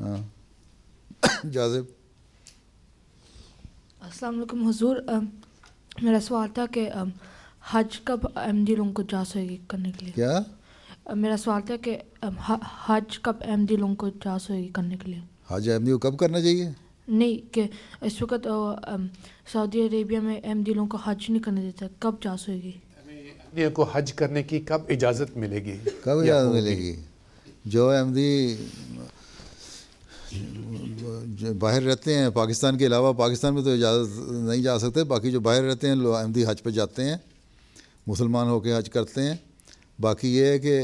हाँ। जाजिब अस्सलाम हजूर मेरा सवाल था कि हज कब एम डी लोगों को जा सोएगी करने के लिए क्या मेरा सवाल था कि हज कब एम डी लोगों को जा सोएगी करने के लिए हज एम डी को कब करना चाहिए नहीं कि इस वक्त सऊदी अरेबिया में एम डी लोगों को हज नहीं करने देता कब जा सकेगी को हज करने की कब इजाज़त मिलेगी कब इजाज़त मिलेगी जो एम डी बाहर रहते हैं पाकिस्तान के अलावा पाकिस्तान में तो इजाज़त नहीं जा सकते बाकी जो बाहर रहते हैं लोग अहमदी हज पर जाते हैं मुसलमान होकर हज करते हैं बाकी ये है कि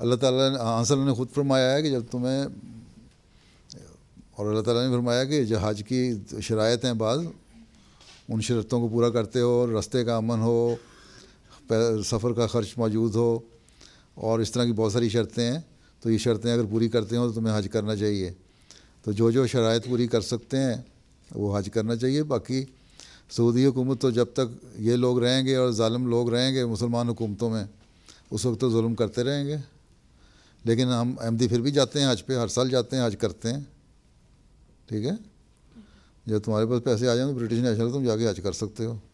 अल्लाह ताला ने आंसल ने ख़ुद फरमाया है कि जब तुम्हें और अल्लाह ताला ने फरमाया कि जो हज की शरात हैं बाद उन शरतों को पूरा करते हो और का अमन हो सफ़र का ख़र्च मौजूद हो और इस तरह की बहुत सारी शर्तें हैं तो ये शर्तें अगर पूरी करते हो तो तुम्हें हज करना चाहिए तो जो जो शरात पूरी कर सकते हैं वो हज करना चाहिए बाकी सऊदी हुकूमत तो जब तक ये लोग रहेंगे और ालम लोग रहेंगे मुसलमान हुकूमतों में उस वक्त तो म करते रहेंगे लेकिन हम अहमदी फिर भी जाते हैं हज पे हर साल जाते हैं हज करते हैं ठीक है जब तुम्हारे पास पैसे आ जाए तो ब्रिटिश नेशनल तुम जाके हज कर सकते हो